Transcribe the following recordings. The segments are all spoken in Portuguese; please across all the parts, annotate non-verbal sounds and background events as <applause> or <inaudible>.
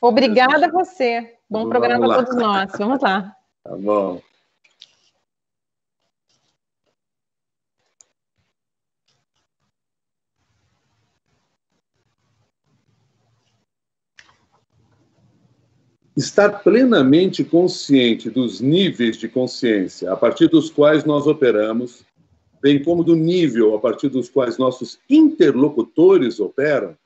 Obrigada a você. Bom Vamos programa para todos nós. Vamos lá. <laughs> Tá bom. Estar plenamente consciente dos níveis de consciência a partir dos quais nós operamos, bem como do nível a partir dos quais nossos interlocutores operam,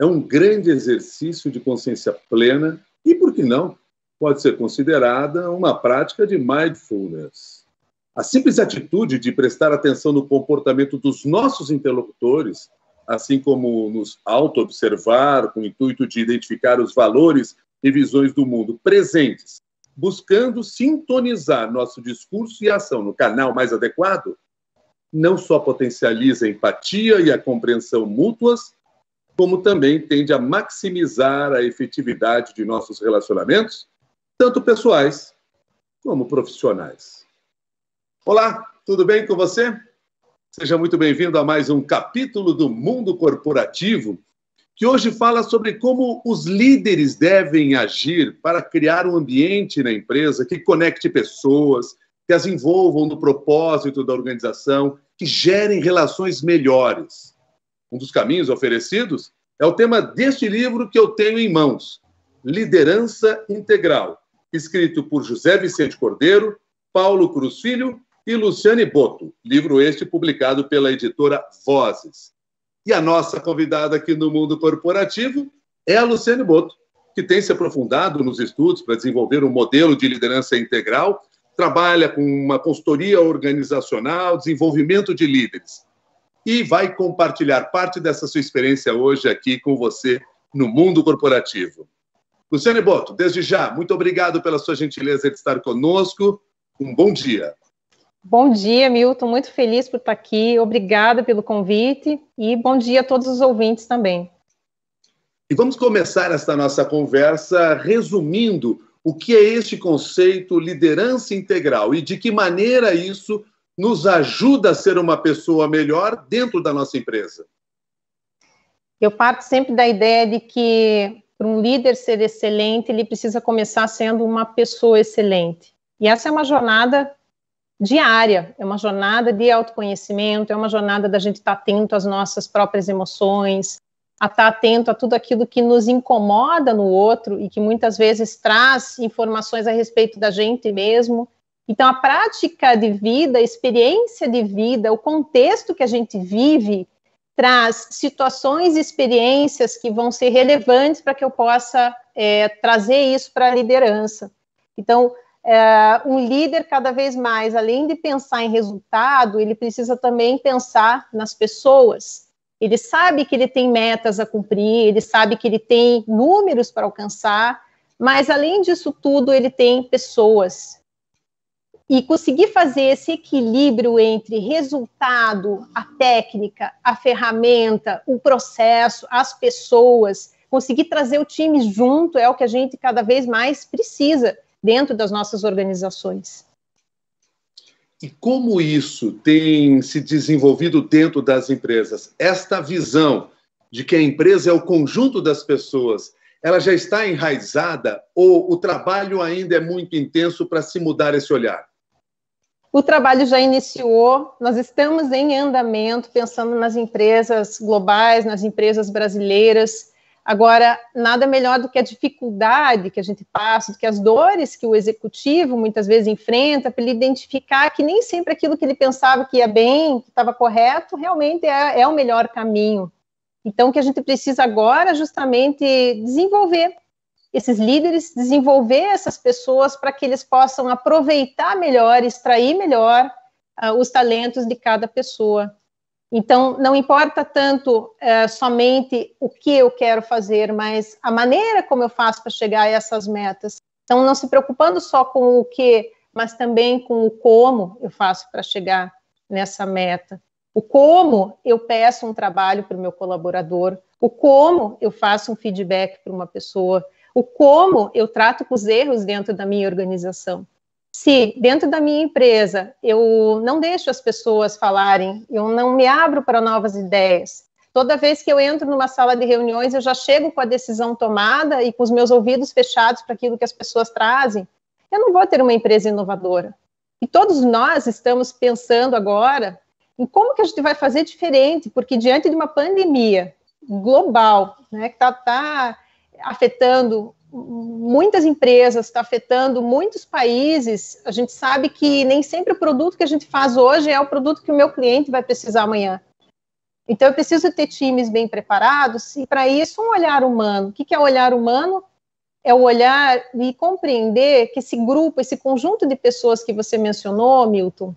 é um grande exercício de consciência plena e, por que não, pode ser considerada uma prática de mindfulness. A simples atitude de prestar atenção no comportamento dos nossos interlocutores, assim como nos auto-observar com o intuito de identificar os valores e visões do mundo presentes, buscando sintonizar nosso discurso e ação no canal mais adequado, não só potencializa a empatia e a compreensão mútuas, como também tende a maximizar a efetividade de nossos relacionamentos, tanto pessoais como profissionais. Olá, tudo bem com você? Seja muito bem-vindo a mais um capítulo do Mundo Corporativo, que hoje fala sobre como os líderes devem agir para criar um ambiente na empresa que conecte pessoas, que as envolvam no propósito da organização, que gerem relações melhores um dos caminhos oferecidos, é o tema deste livro que eu tenho em mãos, Liderança Integral, escrito por José Vicente Cordeiro, Paulo Cruz Filho e Luciane Boto, livro este publicado pela editora Vozes. E a nossa convidada aqui no mundo corporativo é a Luciane Boto, que tem se aprofundado nos estudos para desenvolver um modelo de liderança integral, trabalha com uma consultoria organizacional, desenvolvimento de líderes e vai compartilhar parte dessa sua experiência hoje aqui com você no mundo corporativo. Luciane Boto, desde já, muito obrigado pela sua gentileza de estar conosco. Um bom dia. Bom dia, Milton. Muito feliz por estar aqui. Obrigada pelo convite e bom dia a todos os ouvintes também. E vamos começar esta nossa conversa resumindo o que é este conceito liderança integral e de que maneira isso nos ajuda a ser uma pessoa melhor dentro da nossa empresa. Eu parto sempre da ideia de que para um líder ser excelente, ele precisa começar sendo uma pessoa excelente. E essa é uma jornada diária, é uma jornada de autoconhecimento, é uma jornada da gente estar atento às nossas próprias emoções, a estar atento a tudo aquilo que nos incomoda no outro e que muitas vezes traz informações a respeito da gente mesmo então, a prática de vida, a experiência de vida, o contexto que a gente vive, traz situações e experiências que vão ser relevantes para que eu possa é, trazer isso para a liderança. Então, é, um líder, cada vez mais, além de pensar em resultado, ele precisa também pensar nas pessoas. Ele sabe que ele tem metas a cumprir, ele sabe que ele tem números para alcançar, mas além disso tudo, ele tem pessoas, e conseguir fazer esse equilíbrio entre resultado, a técnica, a ferramenta, o processo, as pessoas, conseguir trazer o time junto é o que a gente cada vez mais precisa dentro das nossas organizações. E como isso tem se desenvolvido dentro das empresas? Esta visão de que a empresa é o conjunto das pessoas, ela já está enraizada ou o trabalho ainda é muito intenso para se mudar esse olhar? O trabalho já iniciou, nós estamos em andamento, pensando nas empresas globais, nas empresas brasileiras. Agora, nada melhor do que a dificuldade que a gente passa, do que as dores que o executivo muitas vezes enfrenta, para ele identificar que nem sempre aquilo que ele pensava que ia bem, que estava correto, realmente é, é o melhor caminho. Então, o que a gente precisa agora é justamente desenvolver esses líderes, desenvolver essas pessoas para que eles possam aproveitar melhor, extrair melhor uh, os talentos de cada pessoa. Então, não importa tanto uh, somente o que eu quero fazer, mas a maneira como eu faço para chegar a essas metas. Então, não se preocupando só com o que, mas também com o como eu faço para chegar nessa meta. O como eu peço um trabalho para o meu colaborador, o como eu faço um feedback para uma pessoa, o como eu trato com os erros dentro da minha organização. Se dentro da minha empresa eu não deixo as pessoas falarem, eu não me abro para novas ideias, toda vez que eu entro numa sala de reuniões eu já chego com a decisão tomada e com os meus ouvidos fechados para aquilo que as pessoas trazem, eu não vou ter uma empresa inovadora. E todos nós estamos pensando agora em como que a gente vai fazer diferente, porque diante de uma pandemia global, né, que está tá, tá afetando muitas empresas, está afetando muitos países. A gente sabe que nem sempre o produto que a gente faz hoje é o produto que o meu cliente vai precisar amanhã. Então, eu preciso ter times bem preparados e, para isso, um olhar humano. O que é olhar humano? É o olhar e compreender que esse grupo, esse conjunto de pessoas que você mencionou, Milton,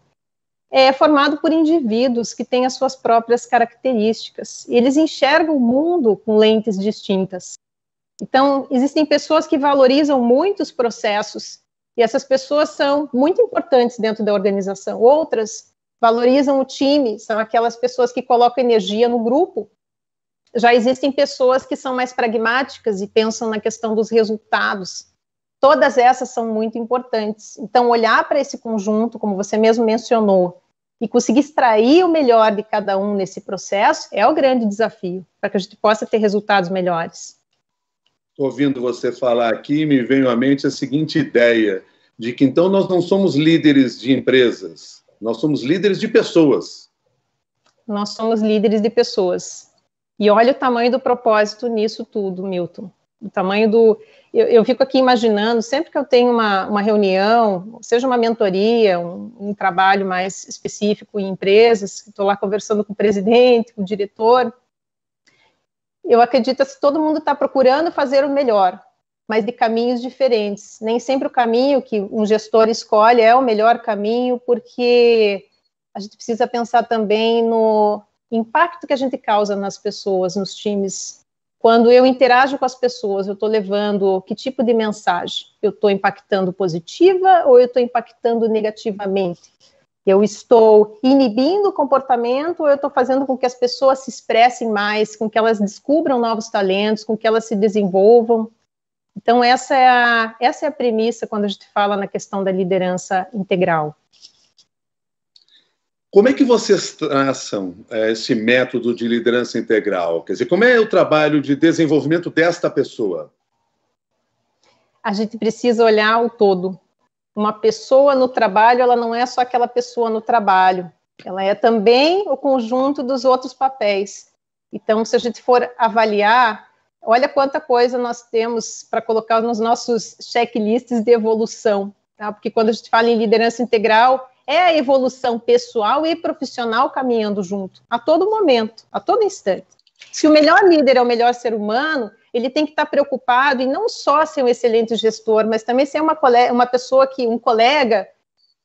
é formado por indivíduos que têm as suas próprias características. E eles enxergam o mundo com lentes distintas. Então, existem pessoas que valorizam muito os processos, e essas pessoas são muito importantes dentro da organização. Outras valorizam o time, são aquelas pessoas que colocam energia no grupo. Já existem pessoas que são mais pragmáticas e pensam na questão dos resultados. Todas essas são muito importantes. Então, olhar para esse conjunto, como você mesmo mencionou, e conseguir extrair o melhor de cada um nesse processo é o grande desafio, para que a gente possa ter resultados melhores ouvindo você falar aqui, me veio à mente a seguinte ideia: de que então nós não somos líderes de empresas, nós somos líderes de pessoas. Nós somos líderes de pessoas. E olha o tamanho do propósito nisso tudo, Milton. O tamanho do. Eu, eu fico aqui imaginando, sempre que eu tenho uma, uma reunião, seja uma mentoria, um, um trabalho mais específico em empresas, estou lá conversando com o presidente, com o diretor, eu acredito que todo mundo está procurando fazer o melhor, mas de caminhos diferentes. Nem sempre o caminho que um gestor escolhe é o melhor caminho, porque a gente precisa pensar também no impacto que a gente causa nas pessoas, nos times. Quando eu interajo com as pessoas, eu estou levando que tipo de mensagem? Eu estou impactando positiva ou eu estou impactando negativamente? Eu estou inibindo o comportamento, ou eu estou fazendo com que as pessoas se expressem mais, com que elas descubram novos talentos, com que elas se desenvolvam. Então, essa é a, essa é a premissa quando a gente fala na questão da liderança integral. Como é que vocês traçam é, esse método de liderança integral? Quer dizer, como é o trabalho de desenvolvimento desta pessoa? A gente precisa olhar o todo, uma pessoa no trabalho, ela não é só aquela pessoa no trabalho, ela é também o conjunto dos outros papéis. Então, se a gente for avaliar, olha quanta coisa nós temos para colocar nos nossos checklists de evolução, tá? Porque quando a gente fala em liderança integral, é a evolução pessoal e profissional caminhando junto, a todo momento, a todo instante. Se o melhor líder é o melhor ser humano, ele tem que estar preocupado em não só ser um excelente gestor, mas também ser uma, colega, uma pessoa que, um colega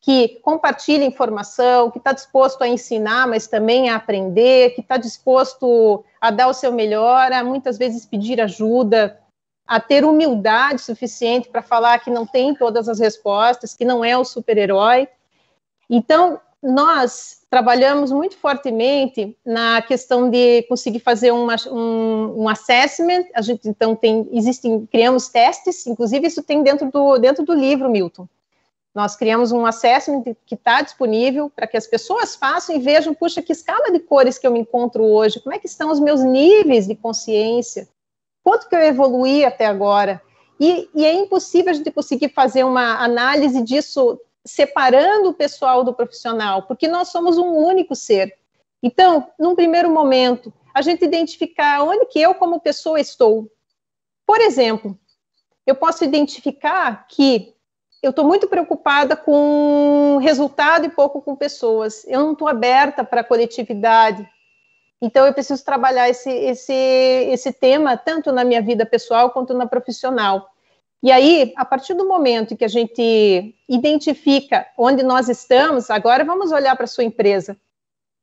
que compartilha informação, que está disposto a ensinar, mas também a aprender, que está disposto a dar o seu melhor, a muitas vezes pedir ajuda, a ter humildade suficiente para falar que não tem todas as respostas, que não é o super-herói. Então, nós trabalhamos muito fortemente na questão de conseguir fazer uma, um, um assessment. A gente então tem, existem, criamos testes, inclusive isso tem dentro do, dentro do livro, Milton. Nós criamos um assessment que está disponível para que as pessoas façam e vejam, puxa, que escala de cores que eu me encontro hoje, como é que estão os meus níveis de consciência, quanto que eu evoluí até agora. E, e é impossível a gente conseguir fazer uma análise disso separando o pessoal do profissional, porque nós somos um único ser. Então, num primeiro momento, a gente identificar onde que eu como pessoa estou. Por exemplo, eu posso identificar que eu estou muito preocupada com resultado e pouco com pessoas. Eu não estou aberta para a coletividade. Então, eu preciso trabalhar esse, esse, esse tema tanto na minha vida pessoal quanto na profissional. E aí, a partir do momento que a gente identifica onde nós estamos, agora vamos olhar para a sua empresa.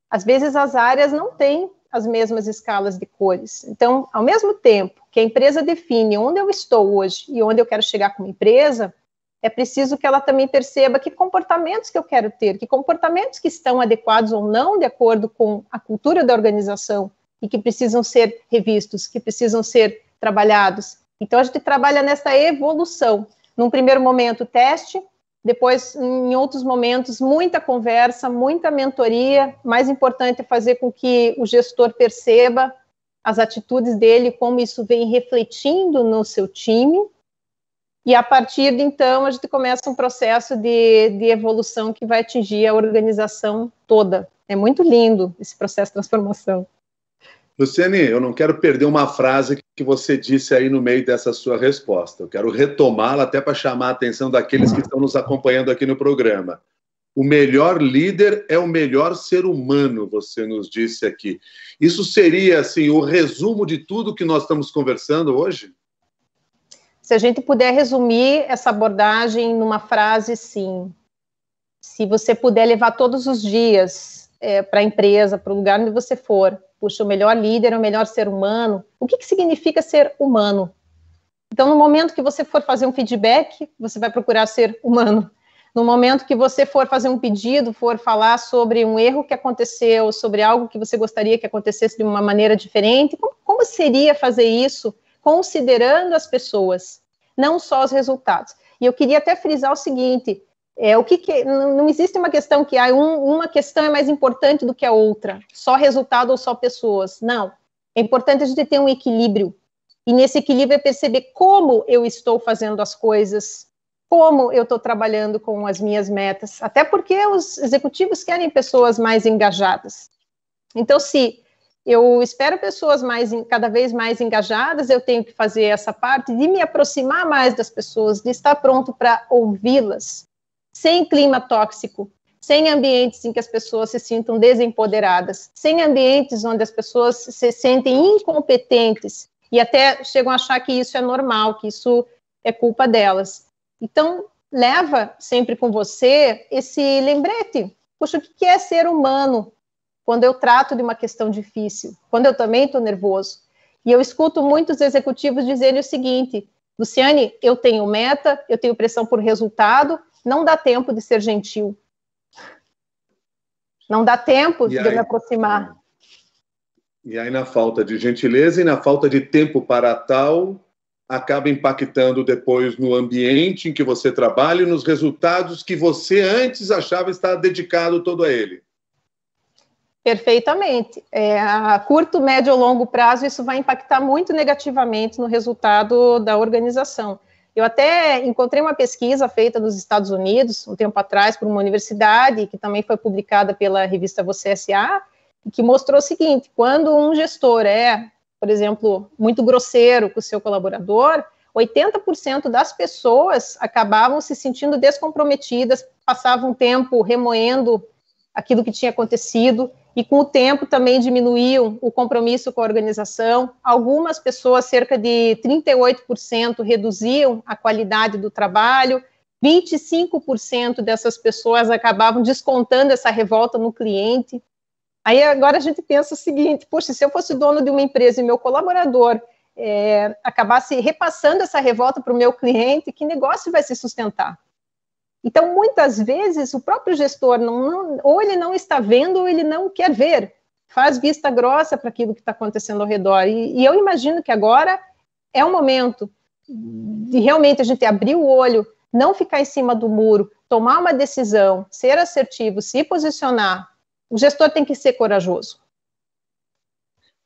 Às vezes as áreas não têm as mesmas escalas de cores. Então, ao mesmo tempo que a empresa define onde eu estou hoje e onde eu quero chegar como empresa, é preciso que ela também perceba que comportamentos que eu quero ter, que comportamentos que estão adequados ou não de acordo com a cultura da organização e que precisam ser revistos, que precisam ser trabalhados, então a gente trabalha nessa evolução. Num primeiro momento, teste, depois, em outros momentos, muita conversa, muita mentoria. Mais importante é fazer com que o gestor perceba as atitudes dele, como isso vem refletindo no seu time. E a partir de então, a gente começa um processo de, de evolução que vai atingir a organização toda. É muito lindo esse processo de transformação. Luciane, eu não quero perder uma frase que que você disse aí no meio dessa sua resposta. Eu quero retomá-la até para chamar a atenção daqueles que estão nos acompanhando aqui no programa. O melhor líder é o melhor ser humano, você nos disse aqui. Isso seria assim o resumo de tudo que nós estamos conversando hoje? Se a gente puder resumir essa abordagem numa frase, sim. Se você puder levar todos os dias é, para a empresa, para o lugar onde você for, puxa, o melhor líder é o melhor ser humano. O que, que significa ser humano? Então, no momento que você for fazer um feedback, você vai procurar ser humano. No momento que você for fazer um pedido, for falar sobre um erro que aconteceu, sobre algo que você gostaria que acontecesse de uma maneira diferente, como, como seria fazer isso considerando as pessoas, não só os resultados? E eu queria até frisar o seguinte: é, o que, que não existe uma questão que ah, um, uma questão é mais importante do que a outra, só resultado ou só pessoas. Não. É importante a gente ter um equilíbrio. E nesse equilíbrio é perceber como eu estou fazendo as coisas, como eu estou trabalhando com as minhas metas. Até porque os executivos querem pessoas mais engajadas. Então, se eu espero pessoas mais cada vez mais engajadas, eu tenho que fazer essa parte de me aproximar mais das pessoas, de estar pronto para ouvi-las, sem clima tóxico, sem ambientes em que as pessoas se sintam desempoderadas, sem ambientes onde as pessoas se sentem incompetentes e até chegam a achar que isso é normal, que isso é culpa delas. Então, leva sempre com você esse lembrete. Puxa, o que é ser humano quando eu trato de uma questão difícil, quando eu também estou nervoso? E eu escuto muitos executivos dizerem o seguinte: Luciane, eu tenho meta, eu tenho pressão por resultado, não dá tempo de ser gentil. Não dá tempo de aí, me aproximar. E aí, na falta de gentileza e na falta de tempo para tal, acaba impactando depois no ambiente em que você trabalha e nos resultados que você antes achava estar dedicado todo a ele. Perfeitamente. É, a curto, médio ou longo prazo, isso vai impactar muito negativamente no resultado da organização. Eu até encontrei uma pesquisa feita nos Estados Unidos, um tempo atrás, por uma universidade, que também foi publicada pela revista Você S.A., que mostrou o seguinte: quando um gestor é, por exemplo, muito grosseiro com o seu colaborador, 80% das pessoas acabavam se sentindo descomprometidas, passavam tempo remoendo aquilo que tinha acontecido e com o tempo também diminuíam o compromisso com a organização. Algumas pessoas, cerca de 38%, reduziam a qualidade do trabalho. 25% dessas pessoas acabavam descontando essa revolta no cliente. Aí agora a gente pensa o seguinte: poxa, se eu fosse dono de uma empresa e meu colaborador é, acabasse repassando essa revolta para o meu cliente, que negócio vai se sustentar? Então, muitas vezes, o próprio gestor, não, não, ou ele não está vendo, ou ele não quer ver, faz vista grossa para aquilo que está acontecendo ao redor. E, e, eu imagino que agora é o momento de realmente a gente abrir o olho, não ficar em cima do muro, tomar uma decisão, ser assertivo, se posicionar. O gestor tem que ser corajoso.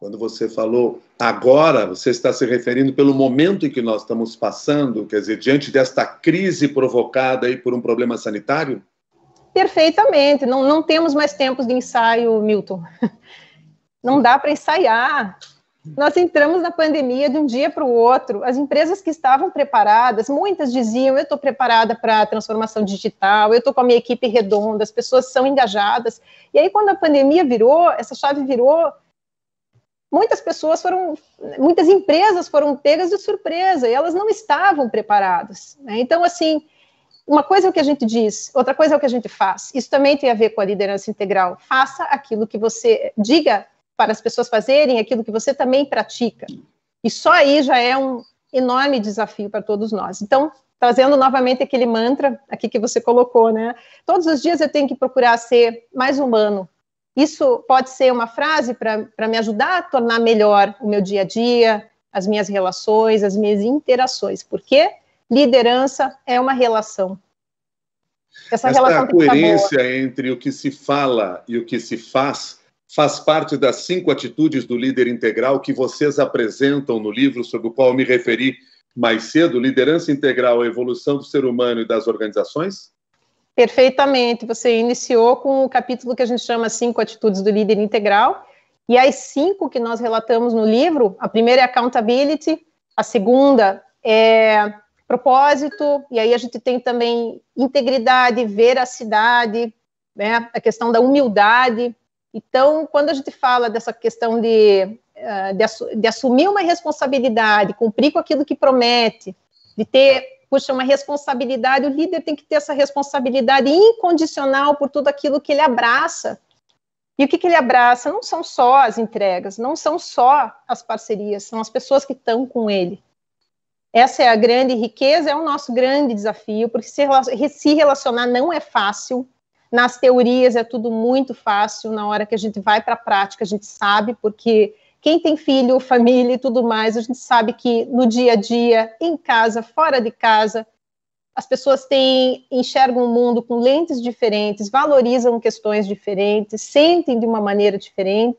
Quando você falou agora, você está se referindo pelo momento em que nós estamos passando, quer dizer, diante desta crise provocada aí por um problema sanitário? Perfeitamente. Não, não temos mais tempos de ensaio, Milton. <laughs> Não dá para ensaiar. Nós entramos na pandemia de um dia para o outro. As empresas que estavam preparadas, muitas diziam: eu estou preparada para a transformação digital, eu estou com a minha equipe redonda, as pessoas são engajadas. E aí, quando a pandemia virou, essa chave virou, muitas pessoas foram, muitas empresas foram pegas de surpresa e elas não estavam preparadas. Né? Então, assim, uma coisa é o que a gente diz, outra coisa é o que a gente faz. Isso também tem a ver com a liderança integral. Faça aquilo que você diga para as pessoas fazerem, aquilo que você também pratica. E só aí já é um enorme desafio para todos nós. Então, trazendo novamente aquele mantra aqui que você colocou, né? Todos os dias eu tenho que procurar ser mais humano, isso pode ser uma frase para me ajudar a tornar melhor o meu dia a dia, as minhas relações, as minhas interações, porque liderança é uma relação. Essa, Essa relação coerência entre o que se fala e o que se faz faz parte das cinco atitudes do líder integral que vocês apresentam no livro sobre o qual me referi mais cedo, Liderança Integral, a Evolução do Ser Humano e das Organizações? Perfeitamente. Você iniciou com o capítulo que a gente chama Cinco Atitudes do Líder Integral. E as cinco que nós relatamos no livro, a primeira é accountability, a segunda é propósito, e aí a gente tem também integridade, veracidade, né, a questão da humildade. Então, quando a gente fala dessa questão de, eh, de, de assumir uma responsabilidade, cumprir com aquilo que promete, de ter Puxa, é uma responsabilidade, o líder tem que ter essa responsabilidade incondicional por tudo aquilo que ele abraça. E o que, que ele abraça? Não são só as entregas, não são só as parcerias, são as pessoas que estão com ele. Essa é a grande riqueza, é o nosso grande desafio, porque se relacionar não é fácil, nas teorias é tudo muito fácil, na hora que a gente vai para a prática, a gente sabe, porque quem tem filho, família e tudo mais, a gente sabe que no dia a dia, em casa, fora de casa, as pessoas têm, enxergam o mundo com lentes diferentes, valorizam questões diferentes, sentem de uma maneira diferente.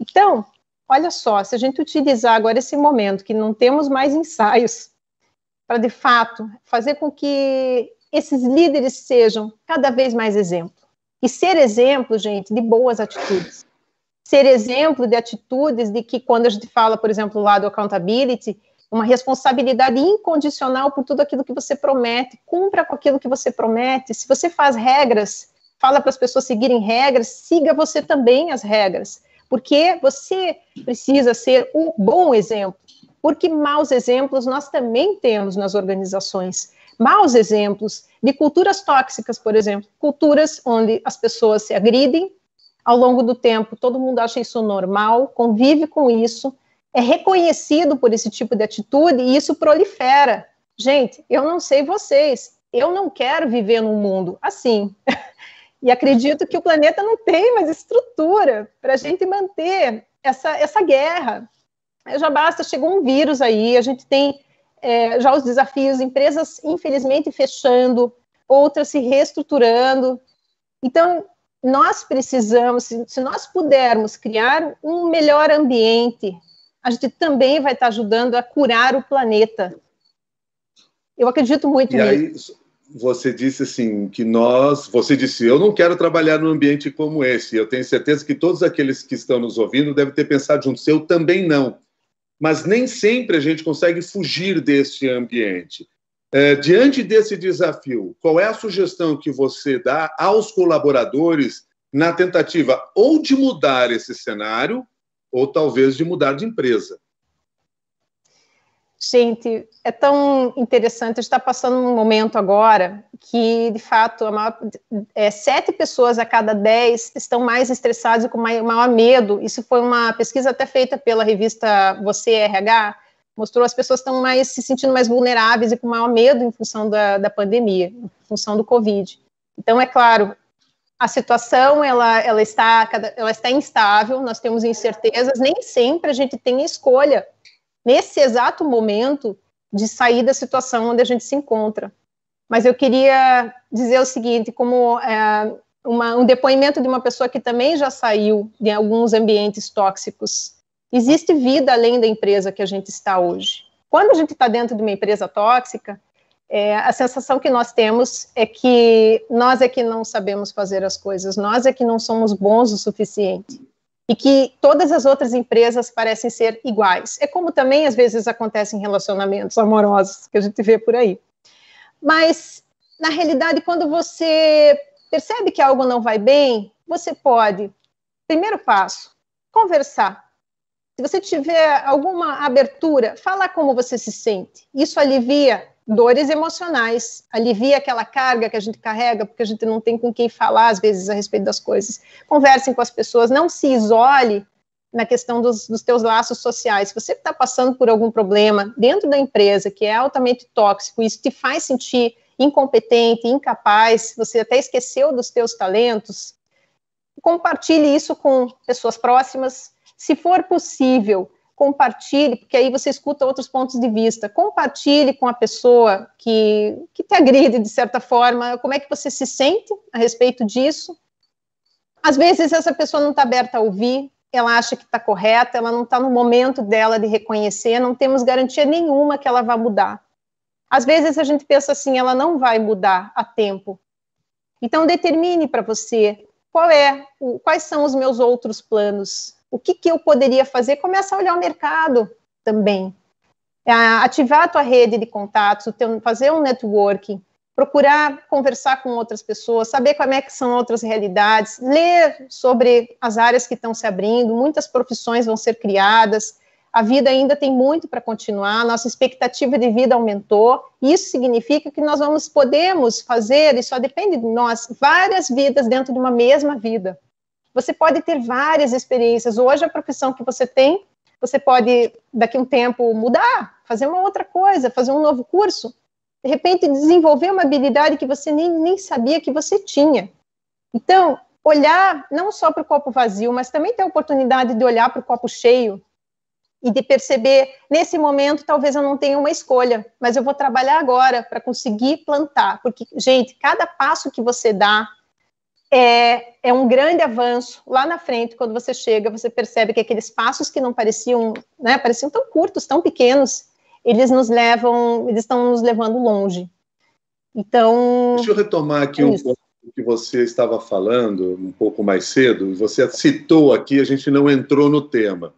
Então, olha só, se a gente utilizar agora esse momento que não temos mais ensaios, para de fato fazer com que esses líderes sejam cada vez mais exemplos E ser exemplo, gente, de boas atitudes ser exemplo de atitudes de que quando a gente fala, por exemplo, lá do accountability, uma responsabilidade incondicional por tudo aquilo que você promete, cumpra com aquilo que você promete. Se você faz regras, fala para as pessoas seguirem regras, siga você também as regras, porque você precisa ser um bom exemplo. Porque maus exemplos nós também temos nas organizações. Maus exemplos de culturas tóxicas, por exemplo, culturas onde as pessoas se agridem, ao longo do tempo, todo mundo acha isso normal, convive com isso, é reconhecido por esse tipo de atitude e isso prolifera. Gente, eu não sei vocês, eu não quero viver num mundo assim. <laughs> e acredito que o planeta não tem mais estrutura para a gente manter essa, essa guerra. É, já basta, chegou um vírus aí, a gente tem é, já os desafios, empresas infelizmente fechando, outras se reestruturando. Então, nós precisamos, se nós pudermos criar um melhor ambiente, a gente também vai estar ajudando a curar o planeta. Eu acredito muito nisso. e Aí, você disse assim que nós, você disse, eu não quero trabalhar num ambiente como esse. Eu tenho certeza que todos aqueles que estão nos ouvindo devem ter pensado junto, eu também não. Mas nem sempre a gente consegue fugir desse ambiente. É, diante desse desafio, qual é a sugestão que você dá aos colaboradores na tentativa ou de mudar esse cenário, ou talvez de mudar de empresa? Gente, é tão interessante. Está passando um momento agora que, de fato, maior, é, sete pessoas a cada dez estão mais estressadas e com maior, maior medo. Isso foi uma pesquisa até feita pela revista Você RH, mostrou as pessoas estão mais se sentindo mais vulneráveis e com maior medo em função da, da pandemia, em função do Covid. Então, é claro, a situação ela, ela, está, ela está instável, nós temos incertezas, nem sempre a gente tem escolha, nesse exato momento, de sair da situação onde a gente se encontra. Mas eu queria dizer o seguinte, como é, uma, um depoimento de uma pessoa que também já saiu de alguns ambientes tóxicos, existe vida além da empresa que a gente está hoje. Quando a gente está dentro de uma empresa tóxica, é, a sensação que nós temos é que nós é que não sabemos fazer as coisas, nós é que não somos bons o suficiente e que todas as outras empresas parecem ser iguais. É como também às vezes acontece em relacionamentos amorosos que a gente vê por aí. Mas na realidade, quando você percebe que algo não vai bem, você pode, primeiro passo, conversar se você tiver alguma abertura, fala como você se sente. Isso alivia dores emocionais, alivia aquela carga que a gente carrega, porque a gente não tem com quem falar, às vezes, a respeito das coisas. Conversem com as pessoas, não se isole na questão dos, dos teus laços sociais. Se você está passando por algum problema dentro da empresa que é altamente tóxico, isso te faz sentir incompetente, incapaz, você até esqueceu dos teus talentos, compartilhe isso com pessoas próximas, se for possível, compartilhe, porque aí você escuta outros pontos de vista. Compartilhe com a pessoa que, que te agride, de certa forma, como é que você se sente a respeito disso. Às vezes, essa pessoa não está aberta a ouvir, ela acha que está correta, ela não está no momento dela de reconhecer, não temos garantia nenhuma que ela vá mudar. Às vezes, a gente pensa assim, ela não vai mudar a tempo. Então, determine para você qual é, quais são os meus outros planos, o que, que eu poderia fazer? Começa a olhar o mercado também. É, ativar a tua rede de contatos, teu, fazer um networking, procurar conversar com outras pessoas, saber como é que são outras realidades, ler sobre as áreas que estão se abrindo, muitas profissões vão ser criadas, a vida ainda tem muito para continuar, nossa expectativa de vida aumentou, isso significa que nós vamos, podemos fazer, e só depende de nós, várias vidas dentro de uma mesma vida. Você pode ter várias experiências. Hoje, a profissão que você tem, você pode, daqui a um tempo, mudar, fazer uma outra coisa, fazer um novo curso. De repente, desenvolver uma habilidade que você nem, nem sabia que você tinha. Então, olhar não só para o copo vazio, mas também ter a oportunidade de olhar para o copo cheio e de perceber, nesse momento, talvez eu não tenha uma escolha, mas eu vou trabalhar agora para conseguir plantar, porque, gente, cada passo que você dá, é, é um grande avanço. Lá na frente, quando você chega, você percebe que aqueles passos que não pareciam, né, pareciam tão curtos, tão pequenos, eles nos levam, eles estão nos levando longe. Então. Deixa eu retomar aqui é um pouco que você estava falando um pouco mais cedo, você citou aqui, a gente não entrou no tema,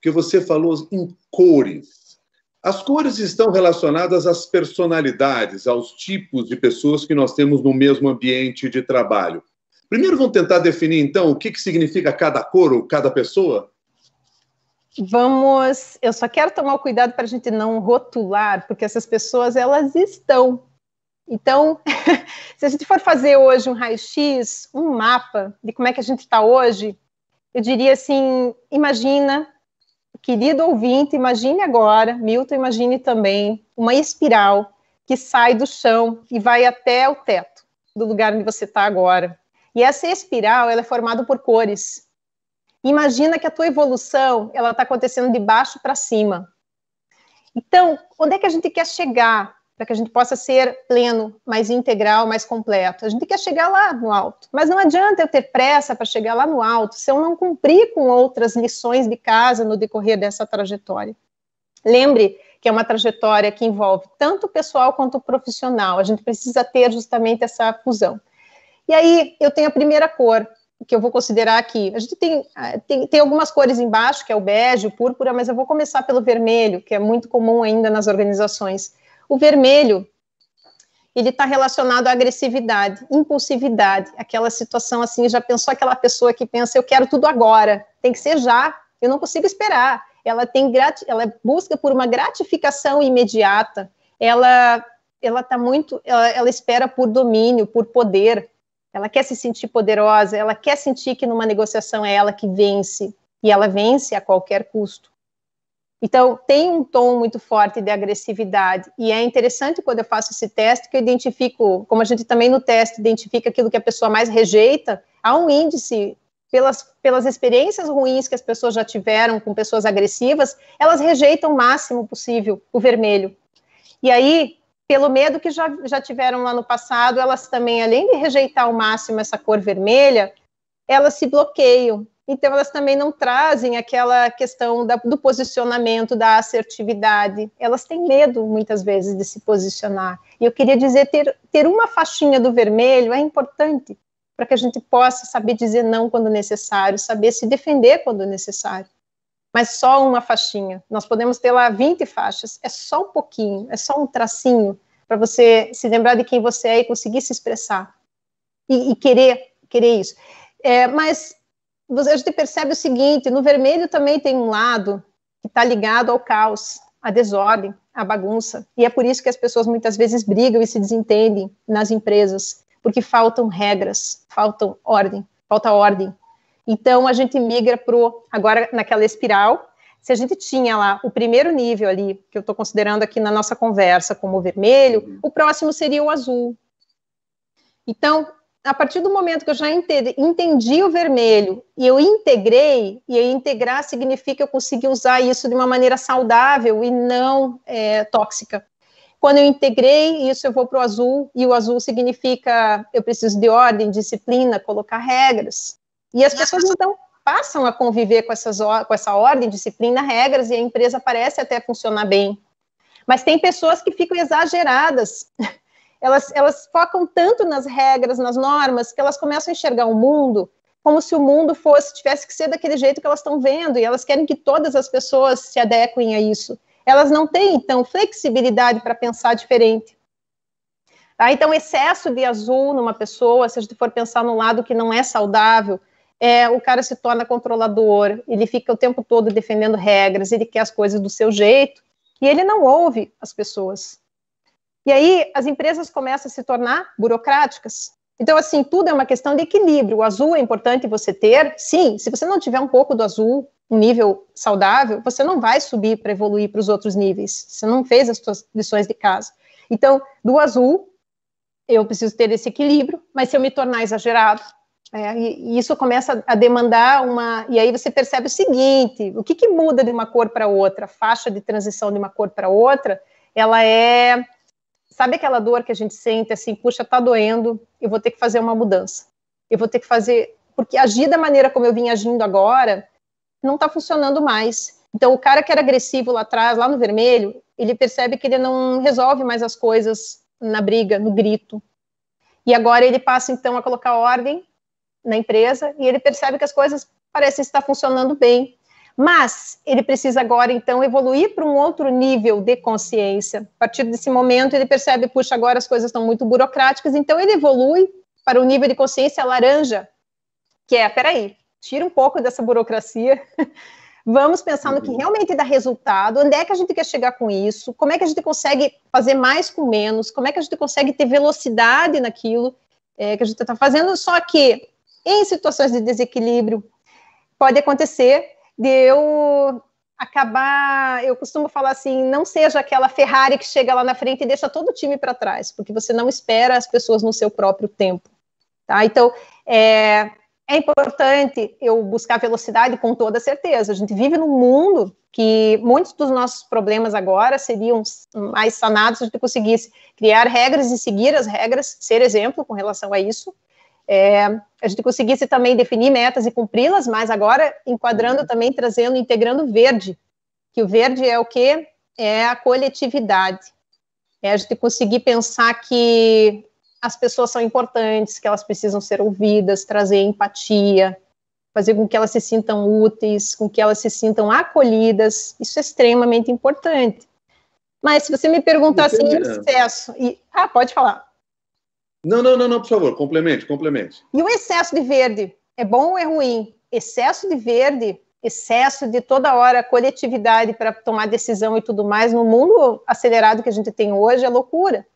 que você falou em cores. As cores estão relacionadas às personalidades, aos tipos de pessoas que nós temos no mesmo ambiente de trabalho. Primeiro vamos tentar definir, então, o que, que significa cada cor ou cada pessoa? Vamos, eu só quero tomar o cuidado para a gente não rotular, porque essas pessoas, elas estão. Então, <laughs> se a gente for fazer hoje um raio-x, um mapa de como é que a gente está hoje, eu diria assim, imagina, querido ouvinte, imagine agora, Milton, imagine também, uma espiral que sai do chão e vai até o teto do lugar onde você está agora. E essa espiral ela é formada por cores. Imagina que a tua evolução ela está acontecendo de baixo para cima. Então, onde é que a gente quer chegar para que a gente possa ser pleno, mais integral, mais completo? A gente quer chegar lá no alto, mas não adianta eu ter pressa para chegar lá no alto se eu não cumprir com outras lições de casa no decorrer dessa trajetória. Lembre que é uma trajetória que envolve tanto o pessoal quanto o profissional. A gente precisa ter justamente essa fusão. E aí eu tenho a primeira cor, que eu vou considerar aqui. A gente tem, ah, tem, tem, algumas cores embaixo, que é o bege, o púrpura, mas eu vou começar pelo vermelho, que é muito comum ainda nas organizações. O vermelho, ele está relacionado à agressividade, impulsividade, aquela situação assim, já pensou aquela pessoa que pensa, eu quero tudo agora, tem que ser já, eu não consigo esperar. Ela tem ela busca por uma gratificação imediata. Ela ela tá muito, ela, ela espera por domínio, por poder ela quer se sentir poderosa, ela quer sentir que numa negociação é ela que vence, e ela vence a qualquer custo. Então, tem um tom muito forte de agressividade, e é interessante quando eu faço esse teste que eu identifico, como a gente também no teste identifica aquilo que a pessoa mais rejeita, há um índice pelas, pelas experiências ruins que as pessoas já tiveram com pessoas agressivas, elas rejeitam o máximo possível o vermelho. E aí, pelo medo que já, já tiveram lá no passado, elas também, além de rejeitar ao máximo essa cor vermelha, elas se bloqueiam. Então, elas também não trazem aquela questão da, do posicionamento, da assertividade. Elas têm medo, muitas vezes, de se posicionar. E eu queria dizer: ter, ter uma faixinha do vermelho é importante para que a gente possa saber dizer não quando necessário, saber se defender quando necessário mas só uma faixinha. Nós podemos ter lá 20 faixas, é só um pouquinho, é só um tracinho para você se lembrar de quem você é e conseguir se expressar e, e querer, querer isso. É, mas a gente percebe o seguinte: no vermelho também tem um lado que está ligado ao caos, à desordem, à bagunça. E é por isso que as pessoas muitas vezes brigam e se desentendem nas empresas, porque faltam regras, faltam ordem, falta ordem. Então a gente migra para agora naquela espiral. Se a gente tinha lá o primeiro nível ali, que eu estou considerando aqui na nossa conversa como o vermelho, uhum. o próximo seria o azul. Então, a partir do momento que eu já entendi o vermelho e eu integrei, e integrar significa eu consegui usar isso de uma maneira saudável e não é, tóxica. Quando eu integrei isso, eu vou para o azul, e o azul significa eu preciso de ordem, disciplina, colocar regras. E as pessoas, então, passam a conviver com, essas, com essa ordem, disciplina, regras, e a empresa parece até funcionar bem. Mas tem pessoas que ficam exageradas. <laughs> Elas, elas focam tanto nas regras, nas normas, que elas começam a enxergar o mundo como se o mundo fosse tivesse que ser daquele jeito que elas estão vendo, e elas querem que todas as pessoas se adequem a isso. Elas não têm, então, flexibilidade para pensar diferente. Tá? Então, excesso de azul numa pessoa, se a gente for pensar no lado que não é saudável, é, o cara se torna controlador, ele fica o tempo todo defendendo regras, ele quer as coisas do seu jeito, e ele não ouve as pessoas. E aí as empresas começam a se tornar burocráticas. Então, assim, tudo é uma questão de equilíbrio. O azul é importante você ter, sim, se você não tiver um pouco do azul, um nível saudável, você não vai subir para evoluir para os outros níveis. Você não fez as suas lições de casa. Então, do azul, eu preciso ter esse equilíbrio, mas se eu me tornar exagerado, é, e, e, isso começa a demandar uma. E aí você percebe o seguinte: o que, que muda de uma cor para outra? A faixa de transição de uma cor para outra, ela é. Sabe aquela dor que a gente sente assim, puxa, tá doendo, eu vou ter que fazer uma mudança. Eu vou ter que fazer. Porque agir da maneira como eu vim agindo agora não está funcionando mais. Então, o cara que era agressivo lá atrás, lá no vermelho, ele percebe que ele não resolve mais as coisas na briga, no grito. E agora ele passa, então, a colocar ordem na empresa e ele percebe que as coisas parecem estar funcionando bem. Mas ele precisa agora, então, evoluir para um outro nível de consciência. A partir desse momento, ele percebe, puxa, agora as coisas estão muito burocráticas, então ele evolui para o nível de consciência laranja, que é, peraí, tira um pouco dessa burocracia, <laughs> vamos pensar no que uhum. realmente dá resultado, onde é que a gente quer chegar com isso, como é que a gente consegue fazer mais com menos, como é que a gente consegue ter velocidade naquilo é, que a gente está fazendo, só que em situações de desequilíbrio. Pode acontecer de eu acabar, eu costumo falar assim, não seja aquela Ferrari que chega lá na frente e deixa todo o time para trás, porque você não espera as pessoas no seu próprio tempo, tá? Então, é, é importante eu buscar velocidade com toda certeza. A gente vive num mundo que muitos dos nossos problemas agora seriam mais sanados se a gente conseguisse criar regras e seguir as regras, ser exemplo com relação a isso, é, a gente conseguisse também definir metas e cumpri-las, mas agora enquadrando também, trazendo, integrando verde, que o verde é o que? É a coletividade. É a gente conseguir pensar que as pessoas são importantes, que elas precisam ser ouvidas, trazer empatia, fazer com que elas se sintam úteis, com que elas se sintam acolhidas. Isso é extremamente importante. Mas se você me perguntar assim, é... sucesso, e ah, pode falar. Não, não, não, não, por favor, complemente, complemente. E o excesso de verde, é bom ou é ruim? Excesso de verde, excesso de toda hora coletividade para tomar decisão e tudo mais, no mundo acelerado que a gente tem hoje, é loucura.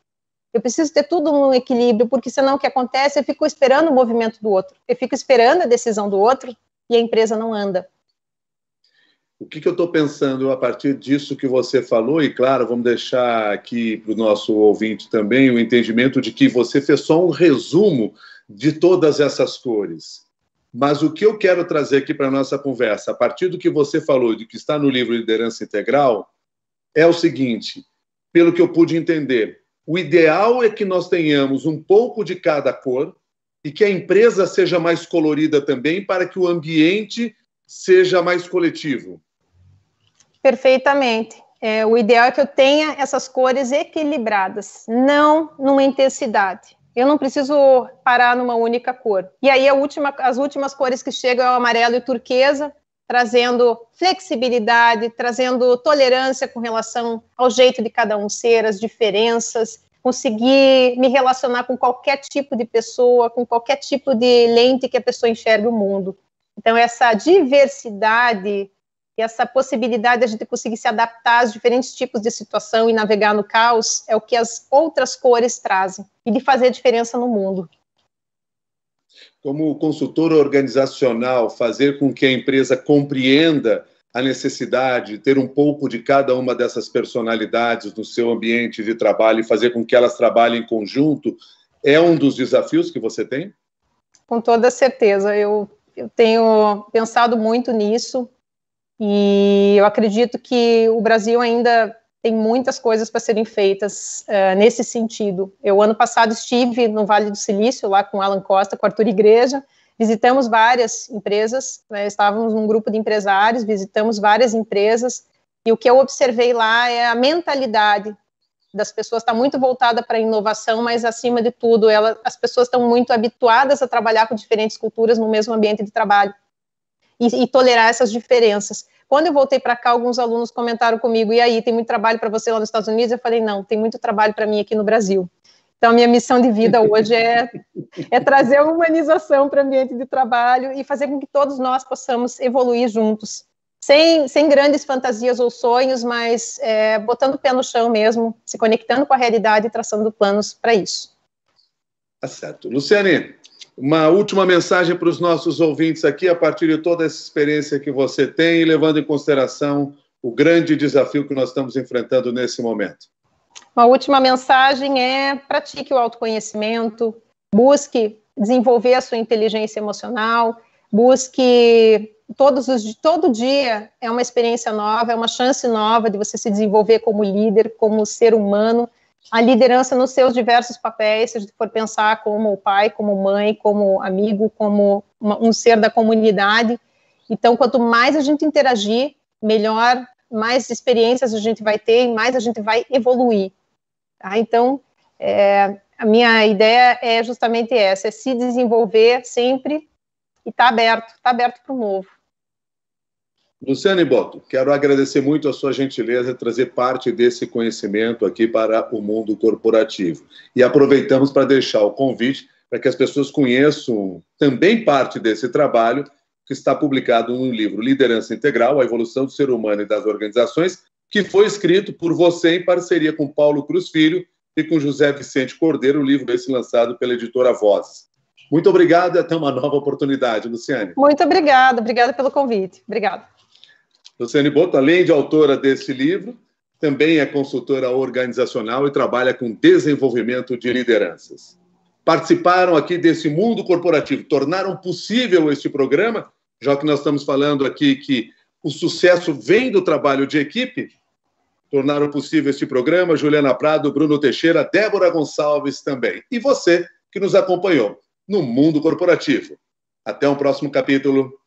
Eu preciso ter tudo no equilíbrio, porque senão o que acontece, eu fico esperando o movimento do outro, eu fico esperando a decisão do outro e a empresa não anda. O que, que eu estou pensando a partir disso que você falou? E claro, vamos deixar aqui para o nosso ouvinte também o entendimento de que você fez só um resumo de todas essas cores. Mas o que eu quero trazer aqui para a nossa conversa, a partir do que você falou, do que está no livro Liderança Integral, é o seguinte: pelo que eu pude entender, o ideal é que nós tenhamos um pouco de cada cor e que a empresa seja mais colorida também, para que o ambiente seja mais coletivo. Perfeitamente. É, o ideal é que eu tenha essas cores equilibradas, não numa intensidade. Eu não preciso parar numa única cor. E aí última, as últimas cores que chegam é o amarelo e turquesa, trazendo flexibilidade, trazendo tolerância com relação ao jeito de cada um ser, as diferenças, conseguir me relacionar com qualquer tipo de pessoa, com qualquer tipo de lente que a pessoa enxerga o mundo. Então essa diversidade e essa possibilidade de a gente conseguir se adaptar aos diferentes tipos de situação e navegar no caos é o que as outras cores trazem e de fazer diferença no mundo. Como consultor organizacional, fazer com que a empresa compreenda a necessidade de ter um pouco de cada uma dessas personalidades no seu ambiente de trabalho e fazer com que elas trabalhem em conjunto é um dos desafios que você tem? Com toda certeza. Eu, eu tenho pensado muito nisso e eu acredito que o Brasil ainda tem muitas coisas para serem feitas uh, nesse sentido. Eu, ano passado, estive no Vale do Silício, lá com Alan Costa, com Arthur Igreja, visitamos várias empresas, né, estávamos num grupo de empresários, visitamos várias empresas, e o que eu observei lá é a mentalidade das pessoas está muito voltada para a inovação, mas, acima de tudo, ela, as pessoas estão muito habituadas a trabalhar com diferentes culturas no mesmo ambiente de trabalho e, e tolerar essas diferenças. Quando eu voltei para cá, alguns alunos comentaram comigo: e aí, tem muito trabalho para você lá nos Estados Unidos? Eu falei: não, tem muito trabalho para mim aqui no Brasil. Então, minha missão de vida <laughs> hoje é, é trazer a humanização para o ambiente de trabalho e fazer com que todos nós possamos evoluir juntos, sem, sem grandes fantasias ou sonhos, mas é, botando o pé no chão mesmo, se conectando com a realidade e traçando planos para isso. Tá certo. Luciane, uma última mensagem para os nossos ouvintes aqui, a partir de toda essa experiência que você tem, levando em consideração o grande desafio que nós estamos enfrentando nesse momento. Uma última mensagem é: pratique o autoconhecimento, busque desenvolver a sua inteligência emocional, busque todos os todo dia é uma experiência nova, é uma chance nova de você se desenvolver como líder, como ser humano a liderança nos seus diversos papéis, se a gente for pensar como pai, como mãe, como amigo, como uma, um ser da comunidade. Então, quanto mais a gente interagir, melhor, mais experiências a gente vai ter e mais a gente vai evoluir. Tá? Então, é, a minha ideia é justamente essa: é se desenvolver sempre e estar tá aberto, estar tá aberto para o novo. Luciane Boto, quero agradecer muito a sua gentileza de trazer parte desse conhecimento aqui para o mundo corporativo. E aproveitamos para deixar o convite para que as pessoas conheçam também parte desse trabalho que está publicado no livro Liderança Integral: A Evolução do Ser Humano e das Organizações, que foi escrito por você em parceria com Paulo Cruz Filho e com José Vicente Cordeiro, o livro esse lançado pela editora Vozes. Muito obrigado e até uma nova oportunidade, Luciane. Muito obrigada, obrigada pelo convite. Obrigada. Luciane Boto, além de autora desse livro, também é consultora organizacional e trabalha com desenvolvimento de lideranças. Participaram aqui desse mundo corporativo, tornaram possível este programa, já que nós estamos falando aqui que o sucesso vem do trabalho de equipe, tornaram possível este programa Juliana Prado, Bruno Teixeira, Débora Gonçalves também. E você que nos acompanhou no mundo corporativo. Até um próximo capítulo.